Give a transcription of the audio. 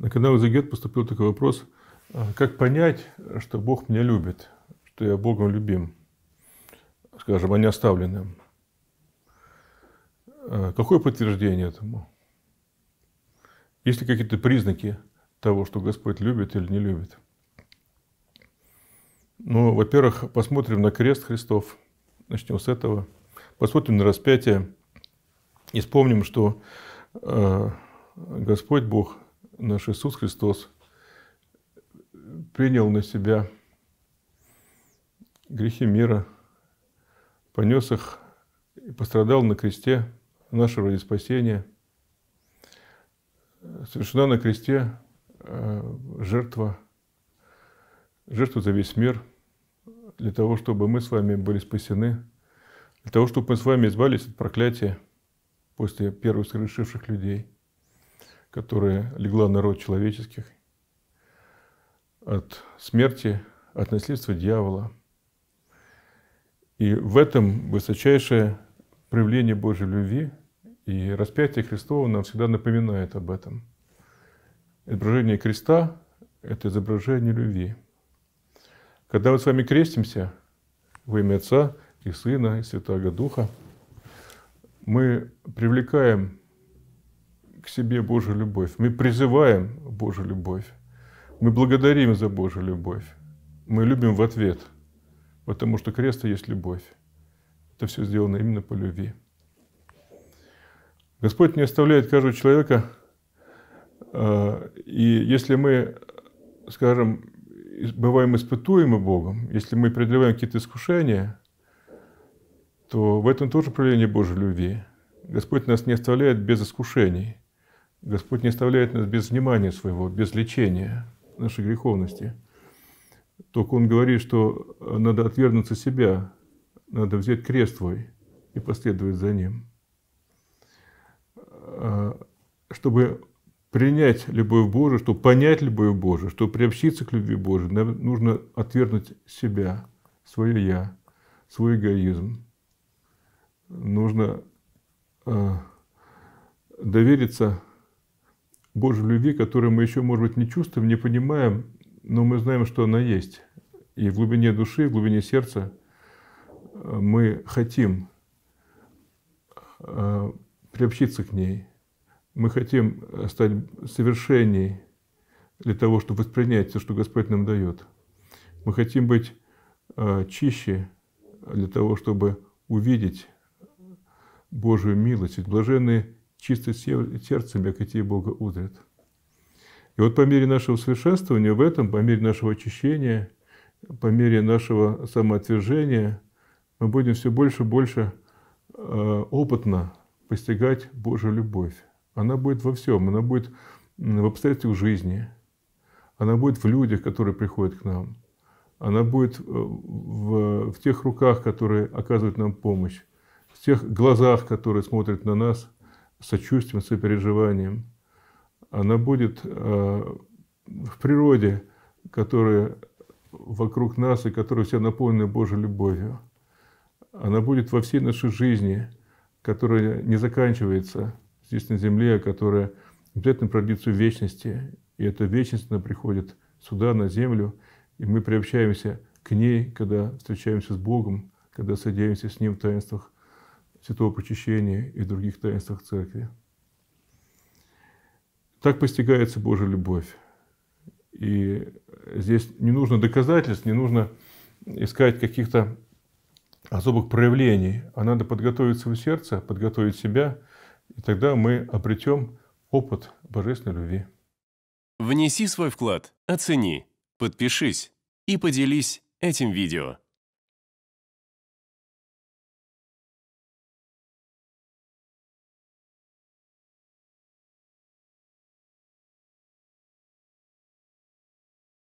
На канал Изагет поступил такой вопрос, «А как понять, что Бог меня любит, что я Богом любим, скажем, а не оставленным? А какое подтверждение этому? Есть ли какие-то признаки того, что Господь любит или не любит? Ну, во-первых, посмотрим на крест Христов. Начнем с этого. Посмотрим на распятие. И вспомним, что э, Господь Бог наш Иисус Христос принял на себя грехи мира, понес их и пострадал на кресте нашего ради спасения. Совершена на кресте э, жертва, жертва за весь мир, для того, чтобы мы с вами были спасены, для того, чтобы мы с вами избавились от проклятия после первых согрешивших людей – которая легла на род человеческих от смерти, от наследства дьявола. И в этом высочайшее проявление Божьей любви и распятие Христова нам всегда напоминает об этом. Изображение креста – это изображение любви. Когда мы с вами крестимся во имя Отца и Сына и Святого Духа, мы привлекаем к себе Божью любовь. Мы призываем Божью любовь. Мы благодарим за Божью любовь. Мы любим в ответ, потому что крест есть любовь. Это все сделано именно по любви. Господь не оставляет каждого человека, а, и если мы, скажем, бываем испытуемы Богом, если мы преодолеваем какие-то искушения, то в этом тоже проявление Божьей любви. Господь нас не оставляет без искушений. Господь не оставляет нас без внимания своего, без лечения нашей греховности. Только Он говорит, что надо отвергнуться себя, надо взять крест твой и последовать за ним. А, чтобы принять любовь Божию, чтобы понять любовь Божию, чтобы приобщиться к любви Божией, нам нужно отвергнуть себя, свое «я», свой эгоизм. Нужно а, довериться Божьей любви, которую мы еще, может быть, не чувствуем, не понимаем, но мы знаем, что она есть. И в глубине души, в глубине сердца э, мы хотим э, приобщиться к ней. Мы хотим э, стать совершенней для того, чтобы воспринять все, что Господь нам дает. Мы хотим быть чище для того, чтобы увидеть Божию милость. Ведь блаженные чистым сердцем, як идти Бога узрит. И вот по мере нашего совершенствования в этом, по мере нашего очищения, по мере нашего самоотвержения, мы будем все больше и больше э, опытно постигать Божью любовь. Она будет во всем, она будет в обстоятельствах жизни, она будет в людях, которые приходят к нам, она будет э, в, в тех руках, которые оказывают нам помощь, в тех глазах, которые смотрят на нас – сочувствием, сопереживанием. Она будет э, в природе, которая вокруг нас и которая вся наполнена Божьей любовью. Она будет во всей нашей жизни, которая не заканчивается здесь на земле, а которая обязательно продлится в вечности. И эта вечность, она приходит сюда, на землю, и мы приобщаемся к ней, когда встречаемся с Богом, когда садимся с Ним в таинствах святого почищения и других таинствах Церкви. Так постигается Божья любовь. И здесь не нужно доказательств, не нужно искать каких-то особых проявлений, а надо подготовить свое сердце, подготовить себя, и тогда мы обретем опыт божественной любви. Внеси свой вклад, оцени, подпишись и поделись этим видео.